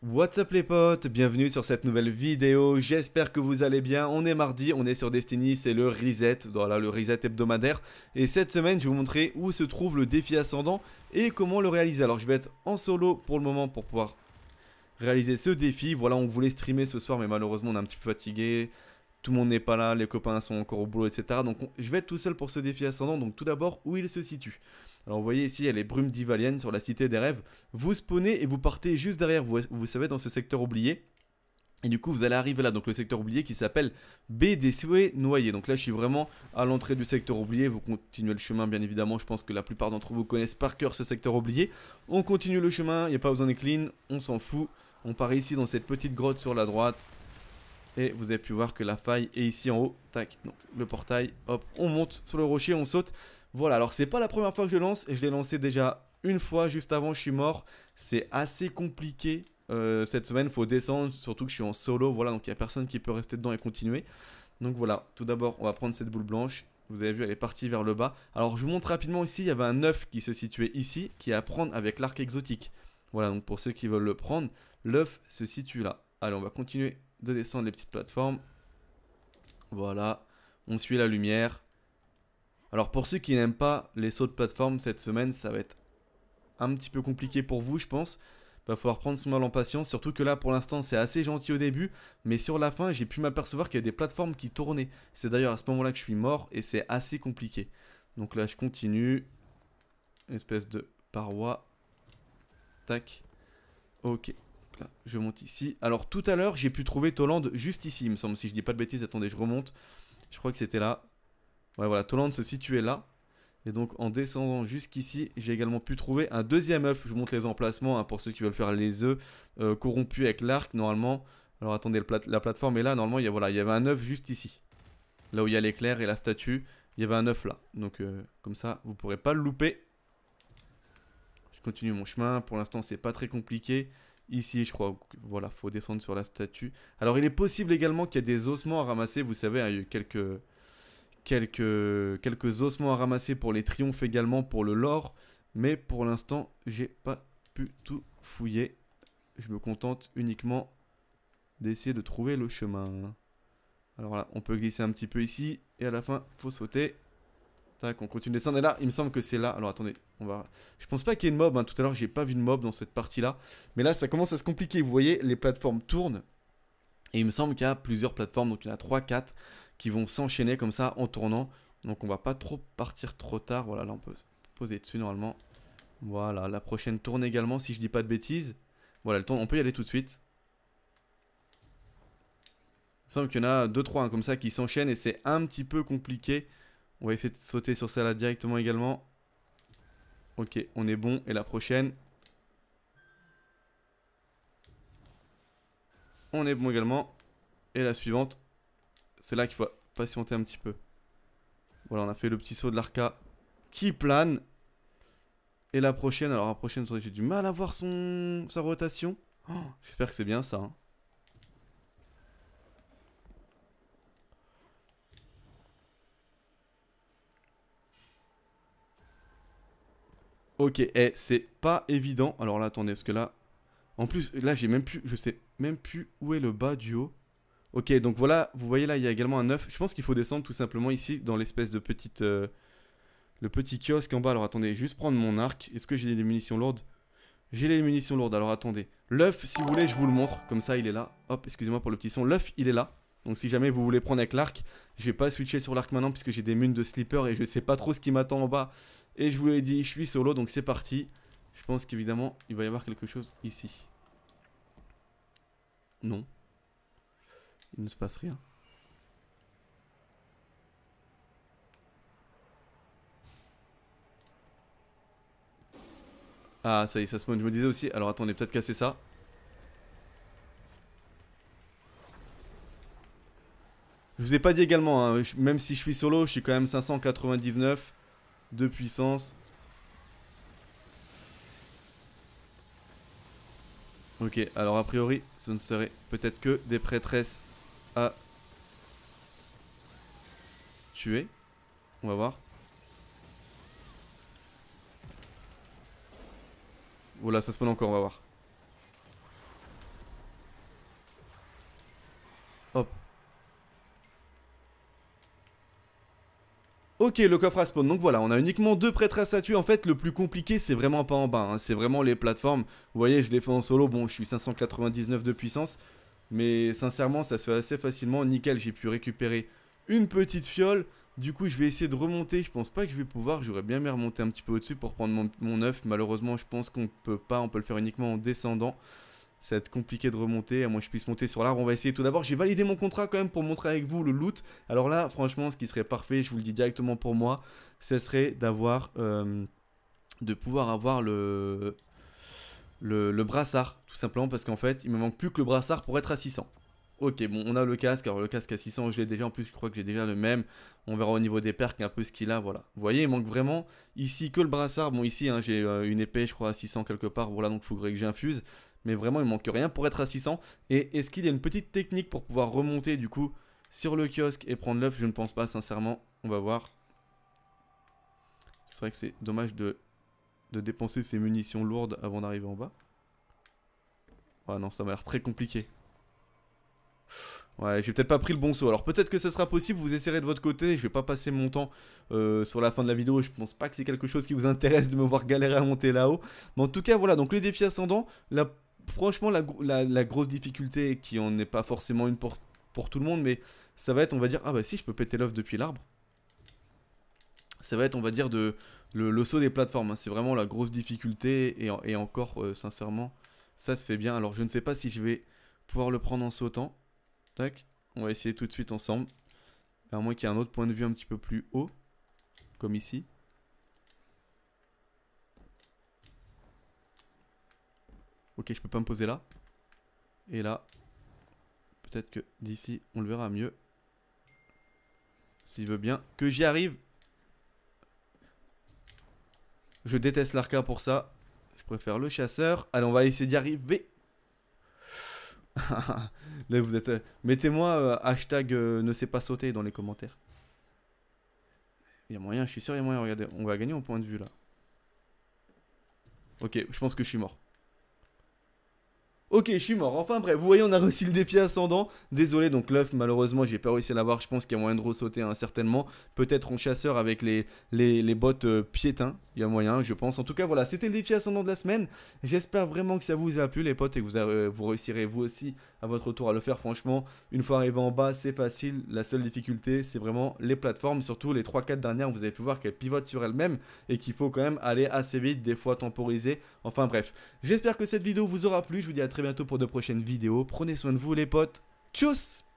What's up les potes, bienvenue sur cette nouvelle vidéo, j'espère que vous allez bien, on est mardi, on est sur Destiny, c'est le reset, voilà le reset hebdomadaire, et cette semaine je vais vous montrer où se trouve le défi ascendant et comment le réaliser, alors je vais être en solo pour le moment pour pouvoir réaliser ce défi, voilà on voulait streamer ce soir mais malheureusement on est un petit peu fatigué, tout le monde n'est pas là, les copains sont encore au boulot etc, donc je vais être tout seul pour ce défi ascendant, donc tout d'abord où il se situe alors vous voyez ici, elle est a les brumes d'Ivalienne sur la cité des rêves. Vous spawnez et vous partez juste derrière, vous, vous savez, dans ce secteur oublié. Et du coup, vous allez arriver là, donc le secteur oublié qui s'appelle B des souhaits noyés. Donc là, je suis vraiment à l'entrée du secteur oublié. Vous continuez le chemin, bien évidemment. Je pense que la plupart d'entre vous connaissent par cœur ce secteur oublié. On continue le chemin, il n'y a pas besoin de clean, on s'en fout. On part ici dans cette petite grotte sur la droite. Et vous avez pu voir que la faille est ici en haut. Tac, donc le portail, hop, on monte sur le rocher, on saute. Voilà, alors c'est pas la première fois que je lance, et je l'ai lancé déjà une fois juste avant, je suis mort. C'est assez compliqué euh, cette semaine, faut descendre, surtout que je suis en solo, voilà, donc il n'y a personne qui peut rester dedans et continuer. Donc voilà, tout d'abord, on va prendre cette boule blanche. Vous avez vu, elle est partie vers le bas. Alors, je vous montre rapidement ici, il y avait un œuf qui se situait ici, qui est à prendre avec l'arc exotique. Voilà, donc pour ceux qui veulent le prendre, l'œuf se situe là. Allez, on va continuer de descendre les petites plateformes. Voilà, on suit la lumière. Alors pour ceux qui n'aiment pas les sauts de plateforme cette semaine, ça va être un petit peu compliqué pour vous, je pense. Va falloir prendre son mal en patience, surtout que là pour l'instant c'est assez gentil au début, mais sur la fin j'ai pu m'apercevoir qu'il y a des plateformes qui tournaient. C'est d'ailleurs à ce moment-là que je suis mort et c'est assez compliqué. Donc là je continue. espèce de paroi. Tac. Ok. je monte ici. Alors tout à l'heure, j'ai pu trouver Toland juste ici, il me semble, si je dis pas de bêtises. Attendez, je remonte. Je crois que c'était là. Ouais, voilà, Toland se situait là. Et donc en descendant jusqu'ici, j'ai également pu trouver un deuxième œuf. Je vous montre les emplacements hein, pour ceux qui veulent faire les œufs euh, corrompus avec l'arc. Normalement, alors attendez, la plateforme est là. Normalement, il y, voilà, il y avait un œuf juste ici. Là où il y a l'éclair et la statue, il y avait un œuf là. Donc euh, comme ça, vous ne pourrez pas le louper. Je continue mon chemin. Pour l'instant, c'est pas très compliqué. Ici, je crois, voilà, faut descendre sur la statue. Alors, il est possible également qu'il y ait des ossements à ramasser. Vous savez, hein, il y a eu quelques quelques, ossements à ramasser pour les triomphes également, pour le lore. Mais pour l'instant, j'ai pas pu tout fouiller. Je me contente uniquement d'essayer de trouver le chemin. Alors là, on peut glisser un petit peu ici. Et à la fin, faut sauter. Tac, on continue de descendre. Et là, il me semble que c'est là. Alors attendez, on va. Je pense pas qu'il y ait une mob. Hein. Tout à l'heure, j'ai pas vu de mob dans cette partie-là. Mais là, ça commence à se compliquer. Vous voyez, les plateformes tournent. Et il me semble qu'il y a plusieurs plateformes. Donc il y en a 3, 4 qui vont s'enchaîner comme ça en tournant. Donc on va pas trop partir trop tard. Voilà, là on peut poser dessus normalement. Voilà, la prochaine tourne également si je dis pas de bêtises. Voilà, le on peut y aller tout de suite. Il me semble qu'il y en a 2-3 hein, comme ça qui s'enchaînent et c'est un petit peu compliqué. On va essayer de sauter sur celle-là directement également. Ok, on est bon. Et la prochaine. On est bon également. Et la suivante c'est là qu'il faut patienter un petit peu. Voilà, on a fait le petit saut de l'arca qui plane. Et la prochaine, alors la prochaine, j'ai du mal à voir son, sa rotation. Oh, j'espère que c'est bien ça. Hein. Ok, et eh, c'est pas évident. Alors là, attendez, parce que là... En plus, là, j'ai même plus... Je sais même plus où est le bas du haut. Ok, donc voilà, vous voyez là, il y a également un œuf. Je pense qu'il faut descendre tout simplement ici dans l'espèce de petite... Euh, le petit kiosque en bas. Alors attendez, juste prendre mon arc. Est-ce que j'ai des munitions lourdes J'ai les munitions lourdes, alors attendez. L'œuf, si vous voulez, je vous le montre. Comme ça, il est là. Hop, excusez-moi pour le petit son. L'œuf, il est là. Donc si jamais vous voulez prendre avec l'arc, je vais pas switcher sur l'arc maintenant puisque j'ai des munes de slipper et je sais pas trop ce qui m'attend en bas. Et je vous l'ai dit, je suis solo, donc c'est parti. Je pense qu'évidemment, il va y avoir quelque chose ici. Non. Il ne se passe rien. Ah, ça y est, ça spawn. Je me disais aussi. Alors attendez, peut-être casser ça. Je vous ai pas dit également, hein, même si je suis solo, je suis quand même 599 de puissance. Ok, alors a priori, ce ne serait peut-être que des prêtresses euh. tuer. On va voir. Voilà, ça spawn encore, on va voir. Hop. Ok, le coffre à spawn. Donc voilà, on a uniquement deux prêtres à tuer. En fait, le plus compliqué, c'est vraiment pas en bas. Hein. C'est vraiment les plateformes. Vous voyez, je les fais en solo. Bon, je suis 599 de puissance. Mais sincèrement, ça se fait assez facilement. Nickel, j'ai pu récupérer une petite fiole. Du coup, je vais essayer de remonter. Je pense pas que je vais pouvoir. J'aurais bien aimé remonter un petit peu au-dessus pour prendre mon, œuf. Malheureusement, je pense qu'on peut pas. On peut le faire uniquement en descendant. Ça va être compliqué de remonter, à moins que je puisse monter sur l'arbre. On va essayer tout d'abord. J'ai validé mon contrat quand même pour montrer avec vous le loot. Alors là, franchement, ce qui serait parfait, je vous le dis directement pour moi, ce serait d'avoir... Euh, de pouvoir avoir le, le, brassard, tout simplement parce qu'en fait, il me manque plus que le brassard pour être à 600. Ok, bon, on a le casque. Alors, le casque à 600, je l'ai déjà. En plus, je crois que j'ai déjà le même. On verra au niveau des percs un peu ce qu'il a. Voilà. Vous voyez, il manque vraiment ici que le brassard. Bon, ici, hein, j'ai euh, une épée, je crois, à 600 quelque part. Voilà, donc il faudrait que j'infuse. Mais vraiment, il manque rien pour être à 600. Et est-ce qu'il y a une petite technique pour pouvoir remonter, du coup, sur le kiosque et prendre l'œuf Je ne pense pas, sincèrement. On va voir. C'est vrai que c'est dommage de de dépenser ses munitions lourdes avant d'arriver en bas. Ah non, ça m'a l'air très compliqué. Ouais, j'ai peut-être pas pris le bon saut. Alors peut-être que ça sera possible, vous essayerez de votre côté. Je vais pas passer mon temps euh, sur la fin de la vidéo. Je pense pas que c'est quelque chose qui vous intéresse de me voir galérer à monter là-haut. Mais en tout cas, voilà, donc le défi ascendant, franchement, la, grosse difficulté qui en est pas forcément une pour, pour tout le monde, mais ça va être, on va dire, ah bah si, je peux péter l'œuf depuis l'arbre ça va être, on va dire, de, le, saut des plateformes. Hein. C'est vraiment la grosse difficulté. Et, encore, euh, sincèrement, ça se fait bien. Alors, je ne sais pas si je vais pouvoir le prendre en sautant. Tac. On va essayer tout de suite ensemble. À moins qu'il y ait un autre point de vue un petit peu plus haut. Comme ici. Ok, je peux pas me poser là. Et là. Peut-être que d'ici, on le verra mieux. S'il veut bien que j'y arrive. Je déteste l'arca pour ça. Je préfère le chasseur. Allez, on va essayer d'y arriver. Là, vous êtes. Euh, mettez-moi euh, hashtag euh, ne sait pas sauter dans les commentaires. Il y a moyen, je suis sûr, il y a moyen. Regardez, on va gagner au point de vue là. Ok, je pense que je suis mort. Ok, je suis mort. Enfin bref, vous voyez, on a réussi le défi ascendant. Désolé, donc l'œuf, malheureusement, j'ai pas réussi à l'avoir. Je pense qu'il y a moyen de ressauter, hein, certainement. Peut-être en chasseur avec les, les, bottes euh, piétins. Il y a moyen, je pense. En tout cas, voilà, c'était le défi ascendant de la semaine. J'espère vraiment que ça vous a plu, les potes, et que vous, euh, vous réussirez vous aussi à votre tour à le faire franchement. Une fois arrivé en bas, c'est facile. La seule difficulté, c'est vraiment les plateformes, surtout les 3-4 dernières, vous avez pu voir qu'elles pivotent sur elles-mêmes et qu'il faut quand même aller assez vite, des fois temporiser. Enfin bref, j'espère que cette vidéo vous aura plu. Je vous dis à très bientôt pour de prochaines vidéos. Prenez soin de vous les potes. Tchuss